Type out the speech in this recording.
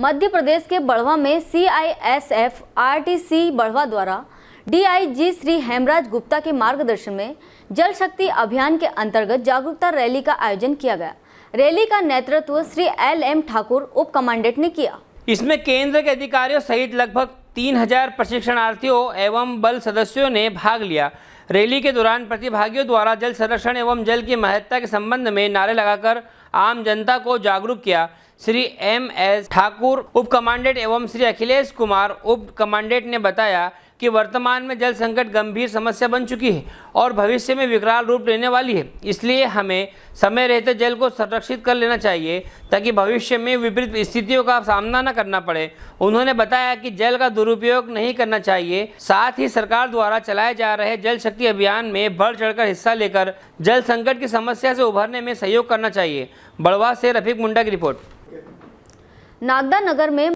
मध्य प्रदेश के बढ़वा में C I S F R T C Badhwa द्वारा डीआईजी श्री हेमराज गुप्ता के मार्गदर्शन में जल शक्ति अभियान के अंतर्गत जागरूकता रैली का आयोजन किया गया रैली का नेतृत्व श्री एल एम ठाकुर उप कमांडेंट ने किया इसमें केंद्र के अधिकारियों सहित लगभग तीन हजार प्रशिक्षणार्थियों एवं बल सदस्यों ने भाग लिया रैली के दौरान प्रतिभागियों द्वारा जल संरक्षण एवं जल की महत्ता के संबंध में नारे लगाकर आम जनता को जागरूक किया श्री एम एस ठाकुर उप कमांडेंट एवं श्री अखिलेश कुमार उप कमांडेंट ने बताया कि वर्तमान में जल संकट गंभीर समस्या बन चुकी है और भविष्य में विकराल रूप लेने वाली है इसलिए हमें समय रहते जल को संरक्षित कर लेना चाहिए ताकि भविष्य में विपरीत स्थितियों का सामना न करना पड़े उन्होंने बताया कि जल का दुरुपयोग नहीं करना चाहिए साथ ही सरकार द्वारा चलाए जा रहे जल शक्ति अभियान में बढ़ चढ़कर हिस्सा लेकर जल संकट की समस्या से उभरने में सहयोग करना चाहिए बड़वा से रफीक मुंडा की रिपोर्ट नागदा नगर में